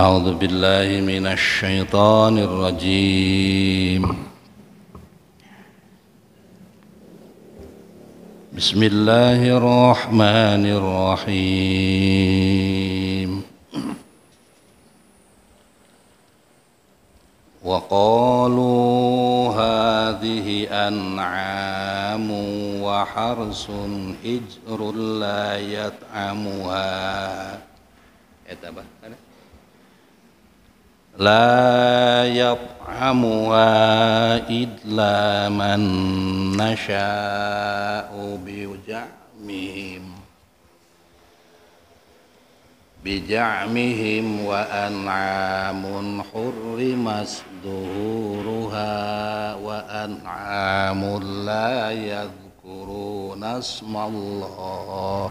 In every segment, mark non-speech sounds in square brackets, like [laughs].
أعوذ بالله من الشيطان الرجيم بسم الله الرحمن الرحيم وقالوا هذه أنعام وحرس حجر لا يطعمها إيه لا يطعمها إلا من نشاء بجعمهم بجعمهم وأنعام حرم ظهورها وأنعام لا يذكرون اسم الله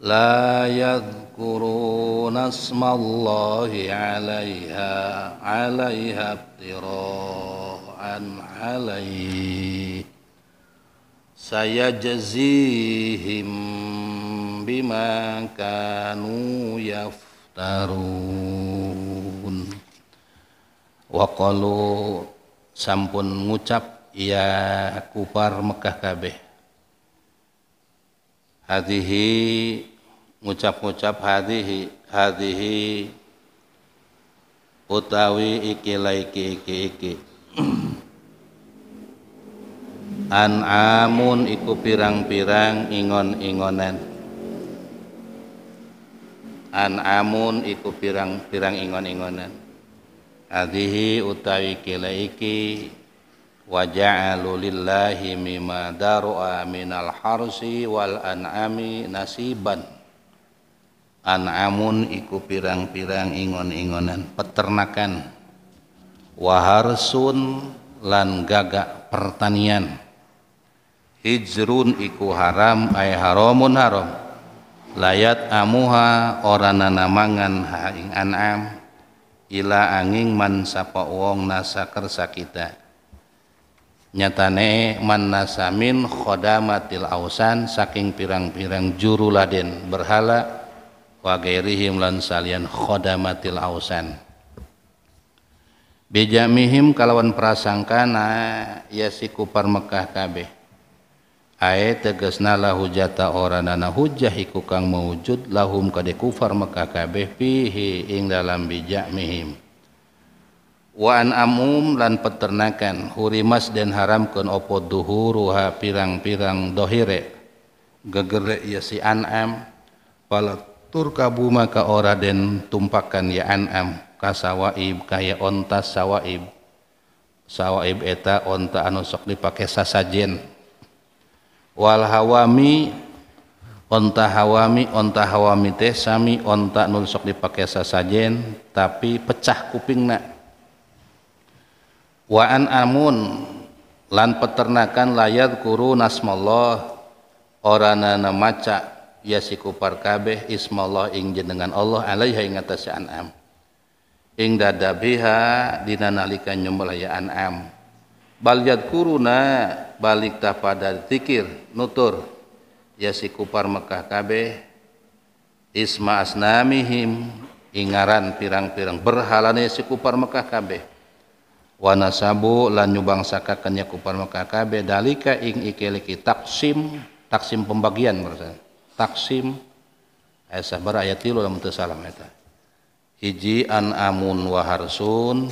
لا يذكرون يذكرون اسم الله عليها عليها افتراء عليه سيجزيهم بما كانوا yaftarun waqalu sampun ngucap ya kupar Mekah kabeh hadihi ngucap-ngucap hadihi hadihi utawi iki laiki iki iki [clears throat] amun iku pirang-pirang ingon-ingonan amun iku pirang-pirang ingon-ingonan hadihi utawi iki laiki wa lillahi mimma daru'a minal harsi wal an'ami nasiban an'amun iku pirang-pirang ingon-ingonan peternakan waharsun lan gagak pertanian hijrun iku haram ay haramun haram layat amuha orang nanamangan haing an'am ila angin man sapa wong nasa kersa kita nyatane man nasamin khodamatil ausan saking pirang-pirang juru laden berhala wa ghairihim lan salian khodamatil ausan bijamihim kalawan prasangkana yasiku Mekah kabeh ae tegasna lahu jata oranana hujjah iku kang mawujud lahum kade kufar Mekah kabeh fihi ing dalam bijamihim wa an amum lan peternakan hurimas dan haramkeun opo duhuruha pirang-pirang dohire gegere ya si an'am palat turkabu maka ora den tumpakan ya an'am kasawaib kaya onta sawaib sawaib eta onta anu sok dipake sasajen wal hawami onta hawami onta hawami teh sami onta nu sok dipake sasajen tapi pecah kupingna waan amun lan peternakan layat kuru nasmallah orana maca yasiku kabeh ismallah ing jenengan Allah alaiha ing atase an'am ing dadabiha dina nalika ya an'am bal kuruna balik ta pada zikir nutur yasiku kupar Mekah kabeh isma asnamihim ingaran pirang-pirang berhalane si kupar Mekah kabeh wa nasabu lan nyubang sakakannya kupar Mekah kabeh dalika ing ikiliki taksim taksim pembagian bersama taksim Aisyah barayat tilu lamun teu salam eta. Ya, Hiji an amun wa harsun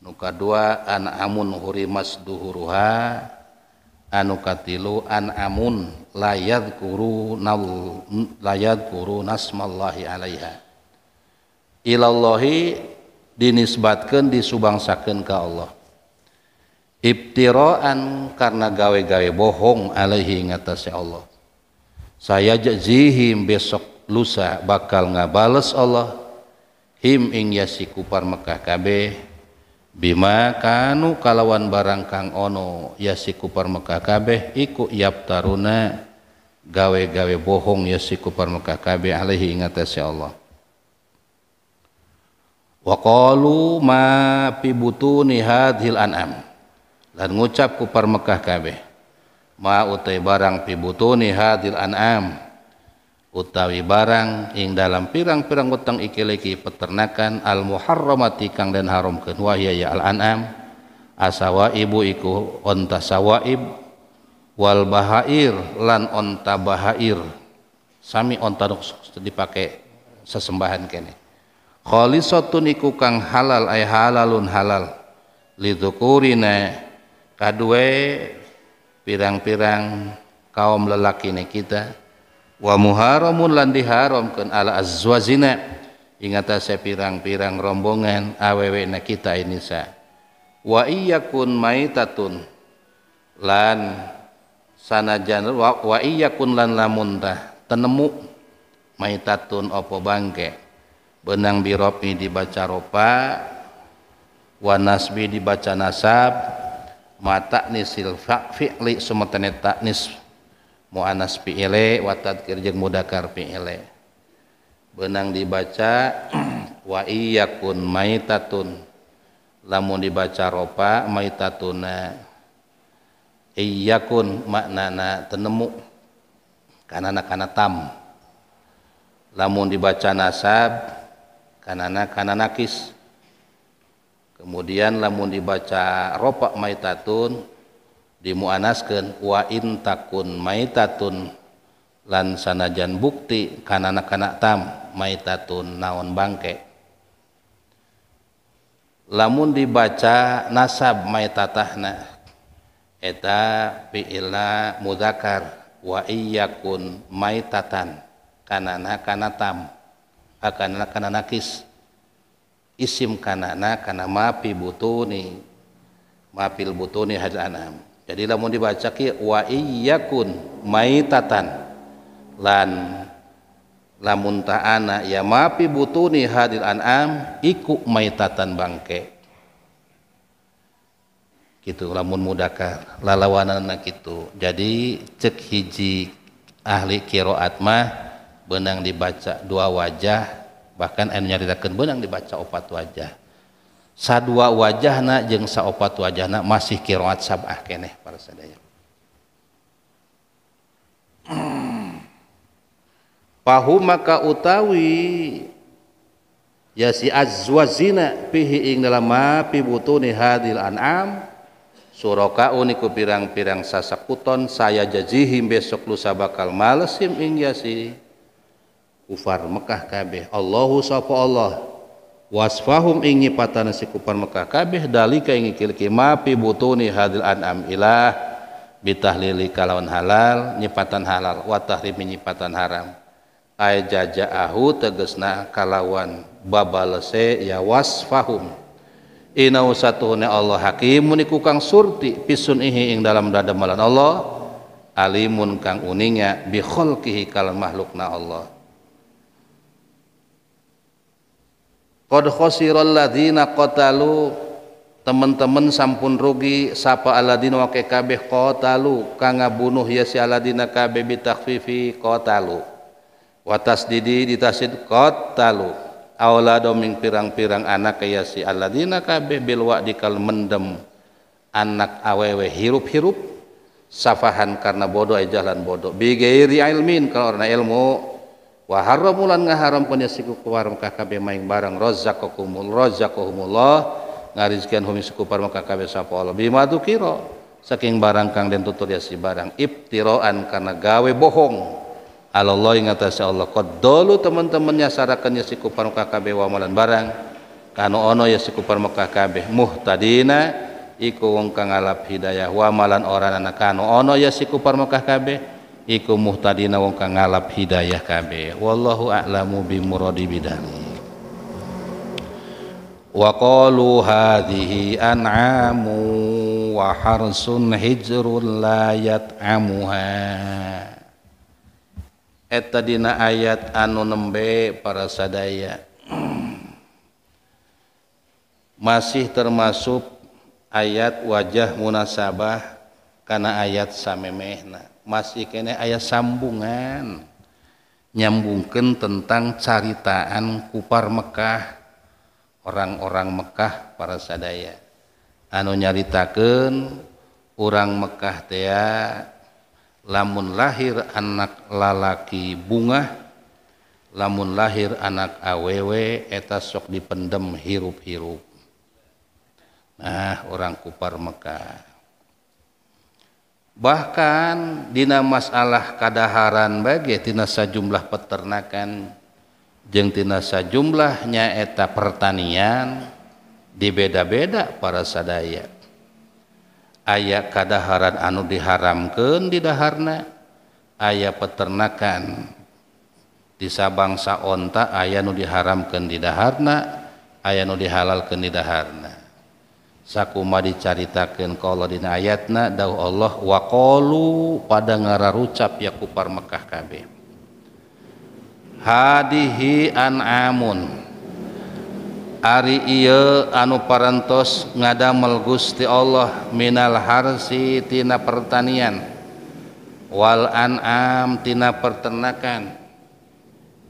nu kadua an amun hurimas duhuruha anu katilu an amun layad kuru nal layad kuru nasmallahi alaiha ilallahi dinisbatkan disubangsakan ke Allah ibtiraan karena gawe-gawe bohong alaihi ngatasi Allah saya jazihim besok lusa bakal ngabales Allah him ing yasi kupar Mekah kabeh bima kanu kalawan barang kang ono yasi kupar Mekah kabeh iku yap taruna gawe-gawe bohong yasi kupar Mekah kabeh alaihi ingatasi Allah wa qalu ma fi butuni hadhil an'am lan ngucap kupar Mekah kabeh ma utai barang pibutuni hadil an'am utawi barang ing dalam pirang-pirang utang ikiliki peternakan al muharramati kang den haram ken ya al an'am asawa ibu iku onta sawaib wal bahair lan onta bahair sami onta dipakai sesembahan kene kholisotun iku kang halal ay halalun halal lidukurina kadue pirang-pirang kaum lelaki ini kita wa muharamun lan diharamkeun ala azwazina ingat saya pirang-pirang rombongan awewe na kita ini sa wa iyakun maitatun lan sanajan wa, wa iyyakun lan lamun tah tenemu maitatun opo bangke benang biropi dibaca ropa wa nasbi dibaca nasab Mata nisil fi'li sumatane taknis mu'anas fi'ile wa tadkir jeung mudakar fi'ile benang dibaca [clears throat] wa iyakun maitatun lamun dibaca ropa maitatuna iyakun maknana tenemu kanana kana tam lamun dibaca nasab kanana kana nakis kemudian lamun dibaca ropak maitatun dimuanaskeun wa intakun maitatun lan sanajan bukti kana-kana tam maitatun naon bangke lamun dibaca nasab maitatahna eta fi'ilna mudakar wa iyyakun maitatan kanana kana tam akan kana nakis isim kanana karena mapi butuni mapil butuni hadis anam jadi lamun dibaca ki wa iyyakun maitatan lan lamun ta'ana ya mapi butuni hadil anam iku maitatan bangke gitu lamun mudakar lalawanan gitu jadi cek hiji ahli kiroat mah benang dibaca dua wajah bahkan anu nyaritakeun benang dibaca opat wajah sadua wajahna jeung saopat wajahna masih kiroat sabah keneh para sadaya [clears throat] Pahu maka utawi ya si azwazina pihi ing dalam pi butuni hadil an'am suraka uniku pirang-pirang sasakuton saya jazihim besok lusa bakal malesim ing si kufar Mekah kabeh Allahu sapa Allah wasfahum ing nyipatana si kufar Mekah kabeh dalika ing kilki ma fi butuni hadil an'am ilah bitahlili kalawan halal nyipatan halal wa tahrimi nyipatan haram ay jajaahu tegesna kalawan babalese ya wasfahum inau satuhune Allah hakimun iku kang surti pisun ihi ing dalam dadamalan Allah alimun kang uninga bi khalqihi kalan makhlukna Allah Qad khasiral ladzina qatalu teman-teman sampun rugi sapa aladin wa kabeh qatalu kang ngabunuh ya si aladin kabeh bitakfifi qatalu wa tasdidi ditasid qatalu aulado ming pirang-pirang anak ya si aladin kabeh di dikal mendem anak awewe hirup-hirup safahan karena bodoh jalan bodoh bigairi ilmin kalau orang ilmu wa lan ngaharamkeun ya siku kuharam ka kabeh maing barang razaqakumul razaqahumullah ngarizkeun humi siku parma ka kabeh sapa Allah bima tukira saking barang kang den tutur ya si barang ibtiraan karena gawe bohong Allah ing atase ya Allah qad dulu teman-temannya sarakan ya siku parma ka kabeh wa malan barang kana ono ya siku parma ka kabeh muhtadina iku wong kang alap hidayah wa malan orang anak kana ono ya siku parma ka kabeh iku muhtadina wong kang ngalap hidayah kabeh wallahu a'lamu bimuradi bidani wa qalu hadhihi an'amu wa harsun hijrun la yat'amuha eta dina ayat anu nembe para sadaya masih termasuk ayat wajah munasabah karena ayat samemehna masih kene ayah sambungan nyambungkan tentang caritaan kupar mekah orang-orang mekah para sadaya anu nyaritakan orang mekah tea ya, lamun lahir anak lalaki bunga lamun lahir anak awewe eta sok dipendem hirup-hirup nah orang kupar mekah Bahkan nama Allah kadaharan bagi tinasa jumlah peternakan jeng tinasa jumlahnya eta pertanian di beda-beda para sadaya Ay kadaharan anu diharamkan di dahana aya peternakan diabangsa ontak aya nu diharamkan di dahana aya nu dihalalkan di dahana. Sakuma dicaritakan kalau dina ayat na da Allah wa pada ngarah rucap ya kupar Mekkah KB hadihian amun Ari anu paraens ngadamel Gusti Allah minalharsitina pertanianwalanamtina pertenakan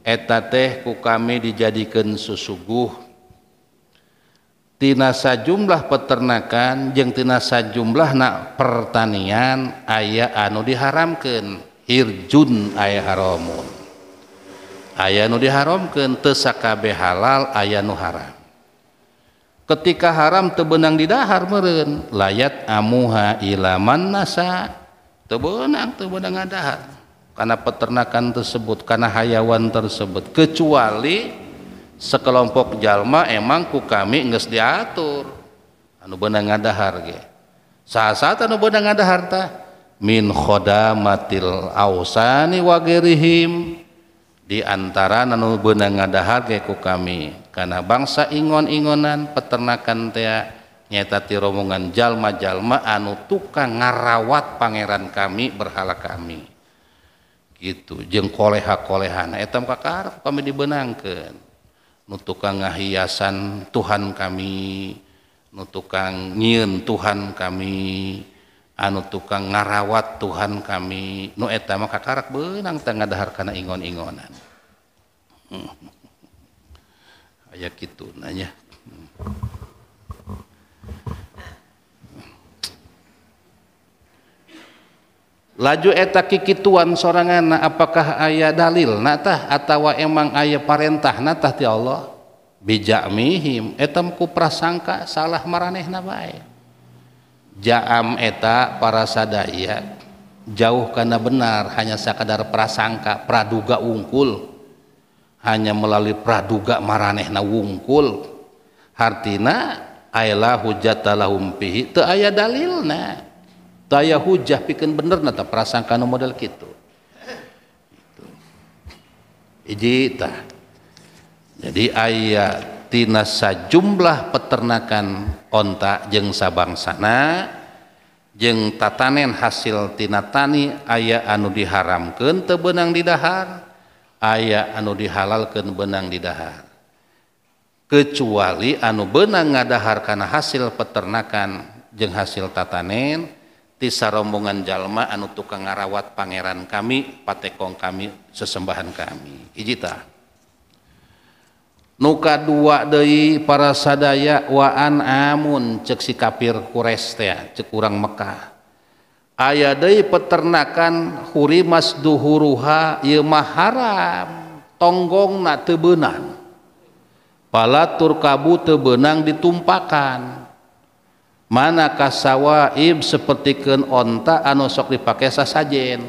eta tehku kami dijadikan susuguh sa jumlah peternakan yang tinasa jumlah na pertanian aya anu diharamkan Irjun aya Harramun aya nu diharamkantesakabe halal aya nu haram ketika haram kebenang di dahahar me layak amuhailaman nasa tebenang kebenanghat karena peternakan tersebut karena hayawan tersebut kecuali dan sekelompok jalma emang ku kami nges diatur anu benang ada harga. saat anu benang ada harta min khodamatil ausani wa gerihim di antara anu benang ada harga ku kami karena bangsa ingon-ingonan peternakan tea nyata ti romongan jalma-jalma anu tukang ngarawat pangeran kami berhala kami gitu jeng koleha kolehan etam kakar kami dibenangkan nu tukang ngahiasan Tuhan kami nu tukang nyien Tuhan kami anu tukang ngarawat Tuhan kami nueta maka karak benangtengahdhaarkan ingon-ingonan hmm. aya gitu nanya hmm. laju eta kikituan sorangan apakah ayah dalil natah atau emang ayah parentah natah ti Allah bijak mihim etam ku prasangka salah maraneh nabai jaam eta para sadaya jauh karena benar hanya sekadar prasangka praduga ungkul hanya melalui praduga maraneh na wungkul hartina ayla hujata lahum pihi ayah dalil daya hujah pikeun bener nata prasangka nu model kita. gitu. iji ta jadi ayat tina sajumlah peternakan onta sabang sana jeng tatanen hasil tina tani ayat anu diharamkan tebenang didahar di dahar ayat anu dihalalkan benang di dahar kecuali anu benang ngadahar karena hasil peternakan jeng hasil tatanen Tisa rombongan jalma anu tukang ngarawat pangeran kami patekong kami sesembahan kami ijita nuka dua dei para sadaya waan amun cek si kafir Quraisy teh cek urang Mekah aya peternakan peternakan mas duhuruha ieu maharam tonggong na tebenan pala turkabu tebenang ditumpakan mana kasawaib ken onta anu sok dipakai sasajen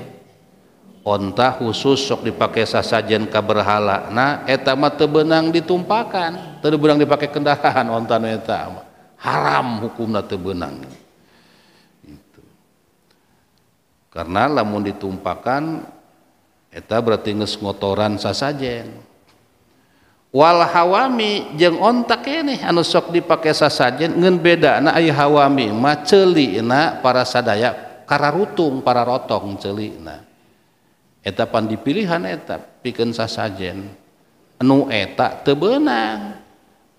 onta khusus sok dipakai sasajen kaberhala nah etama tebenang ditumpakan terbenang dipakai kendaraan onta nu etama haram hukumna tebenang itu karena lamun ditumpakan eta berarti nges ngotoran sasajen wala hawami je ontakaknya ini anusok dipak sa saja ngen beda hawamili para sadak rutung para rotong celi eta pan di pilihan etap pisa saja anu etak tebenang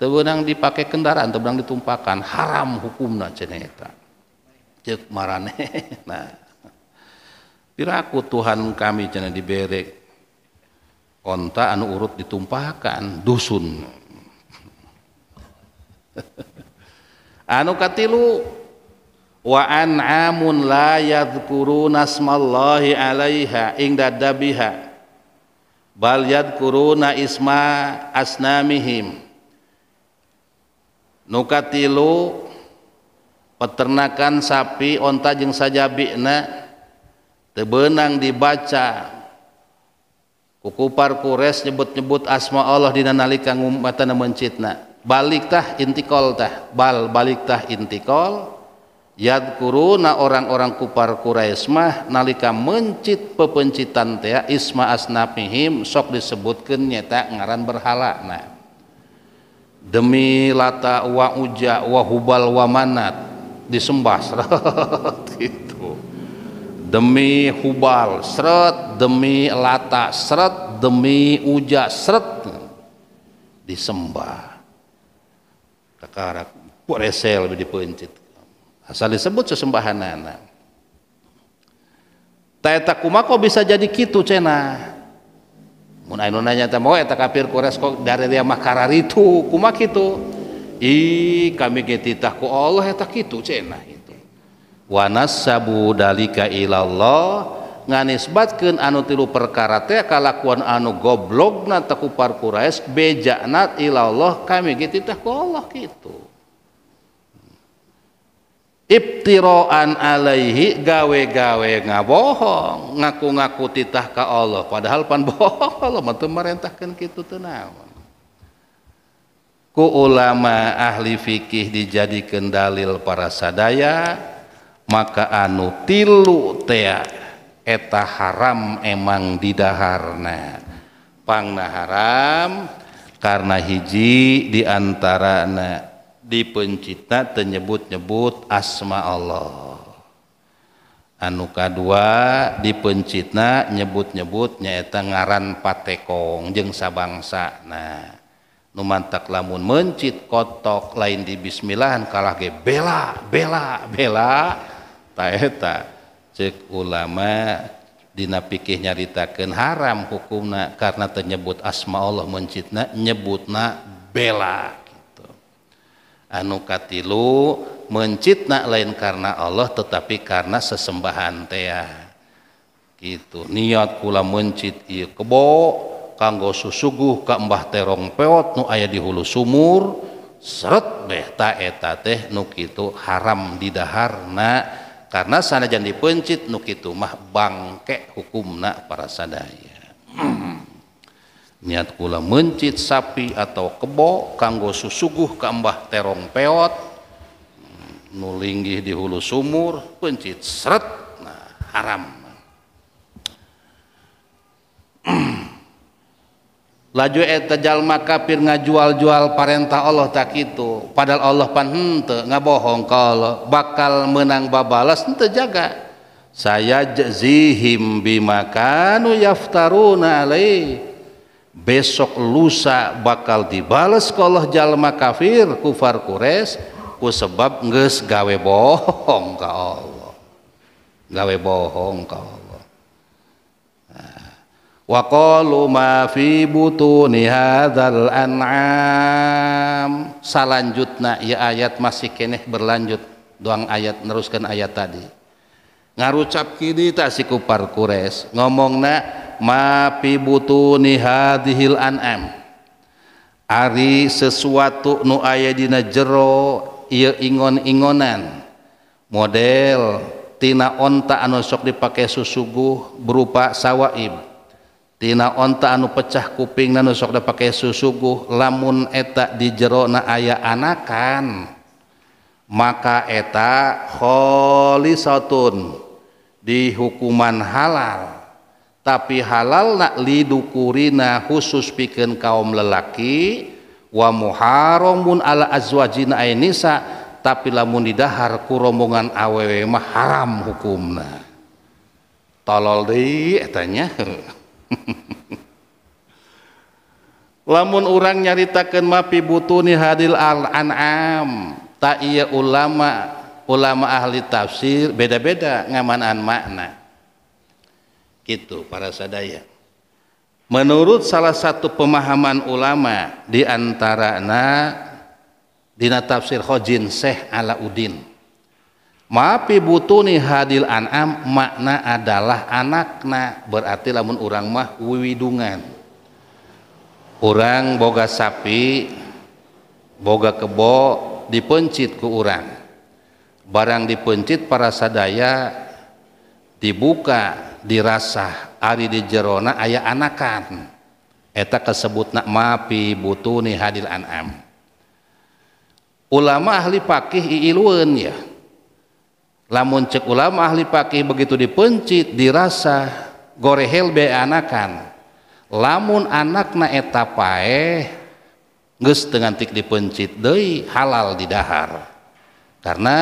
tebenang dipakai kendaraan tebenang ditumpakan haram hukum na ce piraku Tuhan kami jangan diberek onta anu urut ditumpahkan dusun anu katilu wa an'amun la yadhkuruna asmallahi alaiha ingda dabiha bal yadhkuruna isma asnamihim nukatilu peternakan sapi onta jeung sajabina tebenang dibaca Kukupar kures nyebut-nyebut asma Allah dina nalika ngumatana mencitna. Balik tah intikol tah. Bal balik tah intikol. na orang-orang kupar kures mah nalika mencit pepencitan teh isma asnafihim sok disebutkan nyata ngaran berhala. Nah. Demi lata wa uja wa hubal wa manat disembah [laughs] gitu demi Hubal seret demi Lata seret demi Uja seret disembah kekarak resel lebih dipencit asal disebut sesembahan anak tak kok bisa jadi gitu cena mun anu nanya teh mau eta kafir kores kok dari dia makarar itu kuma itu ih kami getitah ku Allah eta kitu cenah wanasabu dalika ilallah nganisbatkeun anu tilu perkara teh kalakuan anu goblogna teu kufar Quraisy bejana ilallah kami gitu teh ku Allah kitu ibtiroan alaihi gawe-gawe ngabohong ngaku-ngaku titah ka Allah padahal pan bohong [laughs] Allah mah merintahkan marentahkeun kitu teu ku ulama ahli fikih dijadikan dalil para sadaya maka anu tilu te eta haram emang didahharpangna haram karena hiji diantara dipencitnayebut-nyebut asma Allah anuka dua dipencitna nyebut-nyebutnyaeta ngaran patekong jeung sabangsana Numan tak lamun mencit kotokk lain di bismilahan ka bela bela bela, ta cek ulamadina piih nyaritakan haram hukum na karenayebut asma Allah mencidnak nyebut na bela anuukalu mencidnak lain karena Allah tetapi karena sesembahan teah itu niot pu mencit kebo kanggo susuguh kembahh terong peot Nu ayaah di hulu sumurst behtaeta teh itu haram di daharna karena sana jadi pencit Nuki itumah bangkek hukumna para sadaya [clears throat] niat kula mencit sapi atau kebok kanggo susuguh Kambah terong peot nulinggih di hulu sumur pencitset nah haram laju jalma kafir ngajual-jual parentah Allah tak itu padahal Allah pan henteu hmm, ngabohong bohong kalau bakal menang babalas nte jaga saya jazihim bimakanu yaftaruna alai besok lusa bakal dibales kalau jalma kafir kufar kures ku sebab nges gawe bohong ka Allah gawe bohong ka Allah wa qalu ma fi butuni hadzal an'am salanjutna ya ayat masih keneh berlanjut doang ayat neruskan ayat tadi ngarucap kini tak si kupar kures ngomongna ma fi butuni hadhil an'am ari sesuatu nu aya dina jero ieu ingon-ingonan model tina onta anu sok dipake susuguh berupa sawaib punya onta anu pecah kupingan nusokdapak susguh lamun etak di jero na ayaanakan maka etaholotun di hukuman halal tapi halal la liukuri na khusus piken kaum lelaki wamuharromun alaazzwaji tapi lamun diharku rombongan aw maram hukumna tololi etanya [laughs] [laughs] lamun orang nyaritakan mapi butuni hadil al-an'am tak iya ulama ulama ahli tafsir beda-beda ngamanan makna gitu para sadaya menurut salah satu pemahaman ulama diantara na dina tafsir Hojin Ala Udin. Maafi butuni hadil an'am makna adalah anakna berarti lamun orang mah wiwidungan. Orang boga sapi, boga kebo dipencit ke orang. Barang dipencit para sadaya dibuka, dirasah, ari di jerona ayah anakan. Eta kesebut nak maafi butuni hadil an'am. Ulama ahli pakih iiluan ya lamun cek ulama ahli pakih begitu dipencit dirasa gorehel be anakan lamun anak na etapae pae dengan tik dipencit doi halal di dahar karena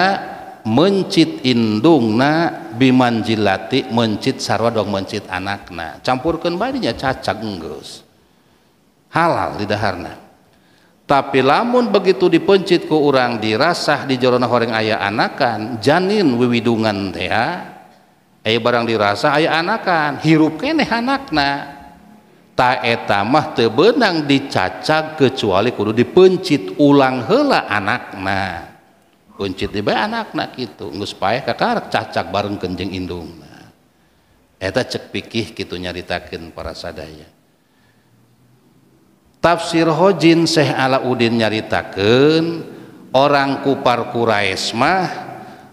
mencit indungna bimanjilati mencit sarwa dong mencit anakna campurkan badinya cacak ngus, halal di daharna tapi lamun begitu dipencit ku orang dirasah di jorona horeng ayah anakan janin wiwidungan teh ah. ayah barang dirasah ayah anakan hirup kene anakna tak etamah tebenang dicacak kecuali kudu dipencit ulang hela anakna pencit tiba anakna gitu nggak supaya cacak bareng kenjeng indungna eta cek pikih gitu nyaritakan para sadaya Nafsir Hojin Syekh Ala Udin nyaritakan orang kuparkuraismah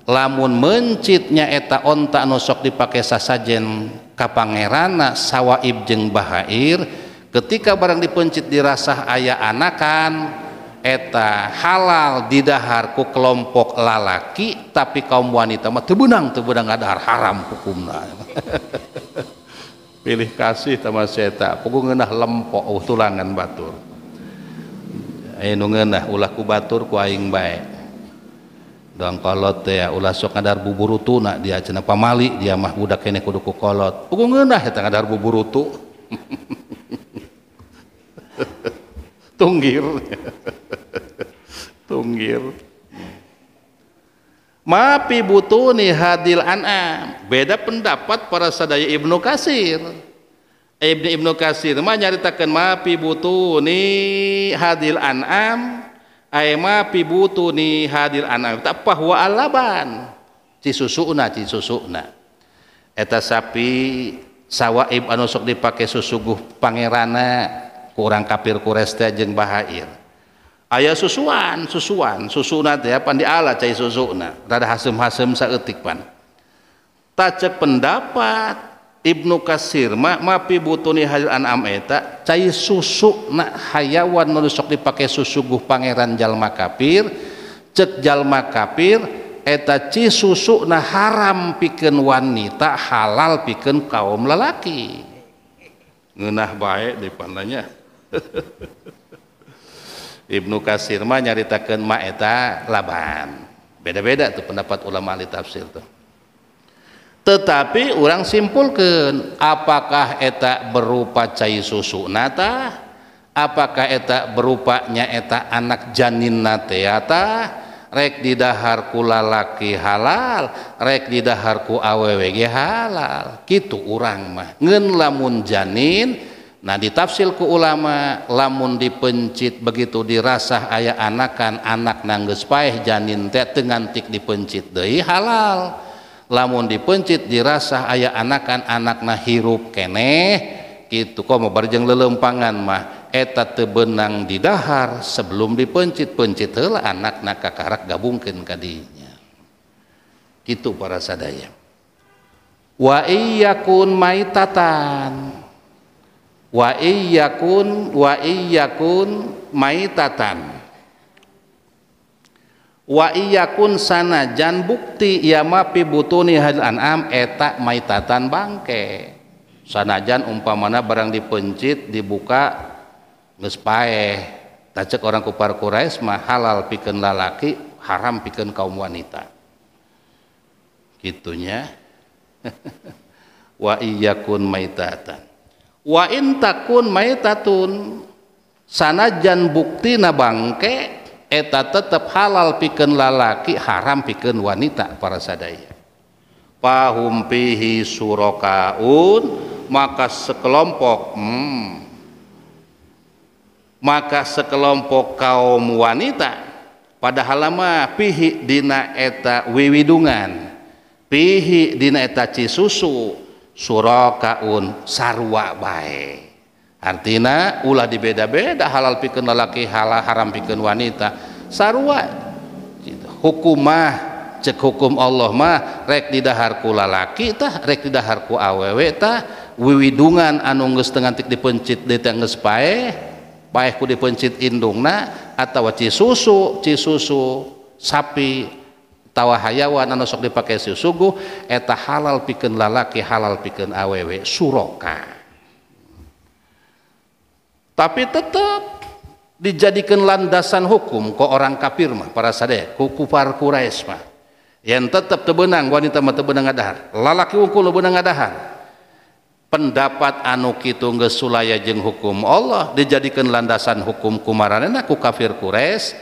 lamun mencitnya eta ontak nossok di paka Sajen Kapanggeraana sawwaib jeung bahair ketika barang dipencit dirasah ayah anakan eta halal diharku kelompok lalaki tapi kaum wanitamah terbunang tebunang adahar haram hukumanha [laughs] pilih kasih tambah seta puku ngenah lempok oh, tulangan batur ayo eh, ngenah ulah ku batur ku aing baik, doang kolot ya ulah sok ngadar buburu tuna dia cina pamali dia mah budak kene kudu ku kolot puku ngenah ya ngadar buburu tu [laughs] tunggir [laughs] tunggir Mapi butuni hadil an'am. Beda pendapat para sadaya Ibnu Kasir. Ibnu Ibnu Kasir mah nyaritakeun mapi butuni hadil an'am ay mapi butuni hadil an'am. Tak pahwa alaban. Cisusuna cisusuna. Eta sapi sawaib anu sok dipake susuguh pangerana kurang kapir kuresta jeung bahair ayah susuan susuan susuna teh pan di ala cai susuna rada hasem-hasem saeutik pan tace pendapat Ibnu Kasir ma mapi butuni halil an'am eta cai susu na hayawan nu sok dipake susuguh pangeran jalma kafir cek jalma kafir eta ci susu na haram pikeun wanita halal pikeun kaum lelaki ngeunah bae di pandanya [laughs] Ibnu Kasir mah nyaritakeun ma eta laban. Beda-beda tuh pendapat ulama ahli tafsir tuh. Tetapi orang simpulkan apakah eta berupa cai susu nata apakah eta berupanya eta anak janin nateata rek didaharku lalaki halal rek didaharku awwG halal gitu orang mah ngen lamun janin Nah di ke ulama lamun dipencit begitu dirasa ayah anakan anak nangges paeh janin teh tengantik dipencit deh halal. Lamun dipencit dirasa ayah anakan anak nah hirup keneh gitu kok mau barjeng lelempangan mah eta tebenang di dahar sebelum dipencit pencit heula anak nak kakarak gabungkeun kadinya. Gitu para sadaya. Wa iyyakun maitatan wa iyyakun wa iyyakun maitatan wa iyyakun jan bukti ya ma pi butuni hal an'am eta maitatan bangke sanajan umpamana barang dipencit dibuka geus paeh tacek orang kupar Quraisy mah halal pikeun lalaki haram pikeun kaum wanita Kitunya [laughs] wa iyyakun maitatan wa in takun maitatun sanajan buktina bangke eta tetap halal pikeun lalaki haram pikeun wanita para sadaya pahum pihi surokaun maka sekelompok hmm, maka sekelompok kaum wanita pada halama pihi dina eta wiwidungan pihi dina eta cisusu surakaun sarwa bae artinya ulah dibeda-beda halal pikeun lelaki halal haram pikeun wanita sarwa gitu. hukumah cek hukum Allah mah rek didaharku lalaki tah rek didaharku awewe tah wiwidungan anu geus tengantik dipencit di geus pae paeh ku dipencit indungna atau cisusu susu sapi tawa hayawan anu sok dipakai susuguh eta halal pikeun lalaki halal pikeun awewe suroka tapi tetap dijadikan landasan hukum ke orang kafir mah para sadaya ku kufar Quraisy mah yang tetap tebenang wanita mah tebenang ngadahar lalaki ukul tebenang ngadahar pendapat anu kitu geus sulaya jeung hukum Allah dijadikan landasan hukum kumaranana ku kafir Quraisy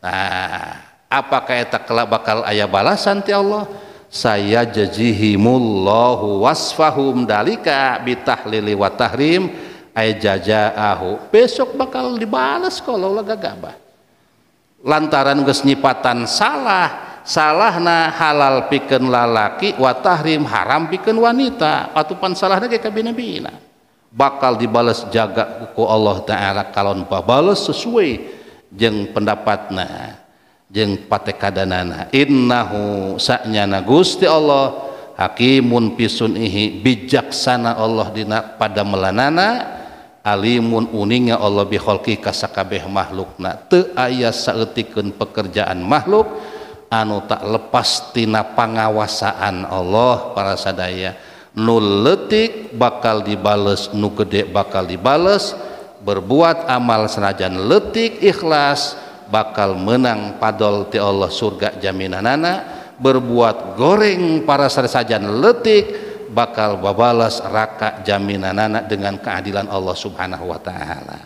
nah apakah eta kelak bakal ayah balasan ti Allah saya jazihimullahu wasfahum dalika bitahlili wa tahrim ay jazaahu besok bakal dibalas kalau laga gabah lantaran geus nyipatan salah salahna halal pikeun lalaki wa tahrim haram pikeun wanita atupan salahna ge kabina-bina bakal dibalas jaga ku Allah taala kalau babales sesuai jeung pendapatna pateada danana innanya nagusti Allah Hakimmun pisun Ihi bijaksana Allah Di pada melanana Alimun unnya Allah biki kasakaeh makhlukna te ayastikun pekerjaan makhluk anu tak lepastina pengawasaan Allah para sad nuletik bakal dibales nu gede bakal dibales berbuat amal senajan letik ikhlas dan bakal menang padol ti Allah surga jaminanana berbuat goreng para sarsajan letik bakal babalas raka jaminanana dengan keadilan Allah subhanahu wa ta'ala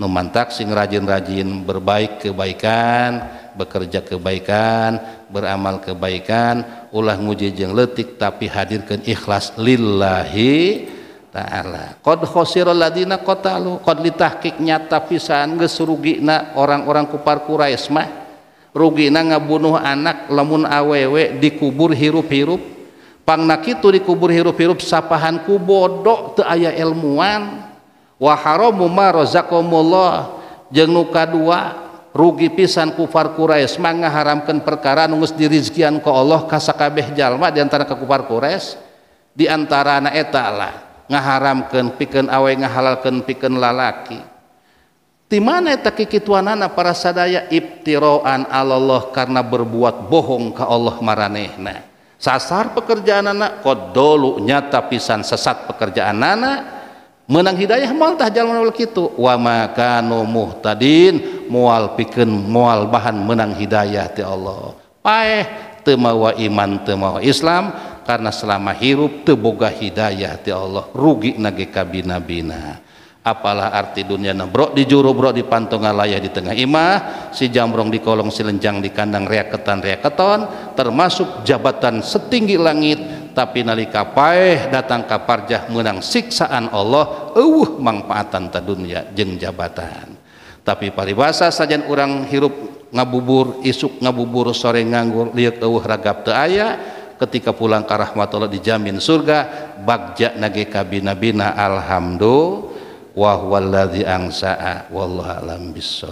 numantak sing rajin-rajin berbaik kebaikan bekerja kebaikan beramal kebaikan ulah nguji jeng letik tapi hadirkan ikhlas lillahi irodina kotalitahqi nyata pisahan geuruggina orang-orang kupar Quraismah ruggina ngabunuh anak lemun awewek dikubur hirup-hiruppangnak itu dikubur hirup-hirup sapahan kubodok te ayah ilmuwan wahar muuma roz jenguka dua rugi pisan kufar Quraismah ngaharamkan perkara ns dirizkian ke Allah kasakabehh Jalma diantara ke kupar Qurais diantara anak ta'ala. haramkan piken awa nga halalken piken lalaki dian nana para sadaya tiroan Allah karena berbuat bohong ke Allah mareh na sasar pekerjaan na ko do nyata pisan sesat pekerjaan nana menang hidayah maltah jangan kita wa mutadin mual piken mual bahan menang hidayahti Allah pa wa iman Islam. karena selama hirup teboga hidayah ti Allah rugi nage kabina-bina apalah arti dunia nabrok di juru brok di pantung layah di tengah imah si jamrong di kolong lenjang di kandang reaketan reaketon termasuk jabatan setinggi langit tapi nalika paeh datang kaparjah menang siksaan Allah eueuh manfaatan ta dunia jeng jabatan tapi paribasa saja orang hirup ngabubur isuk ngabubur sore nganggur liek eueuh ragap teu ketika pulang ke rahmatullah dijamin surga bagja nage kabina bina alhamdulillah wa angsa'a wallahu alam bisso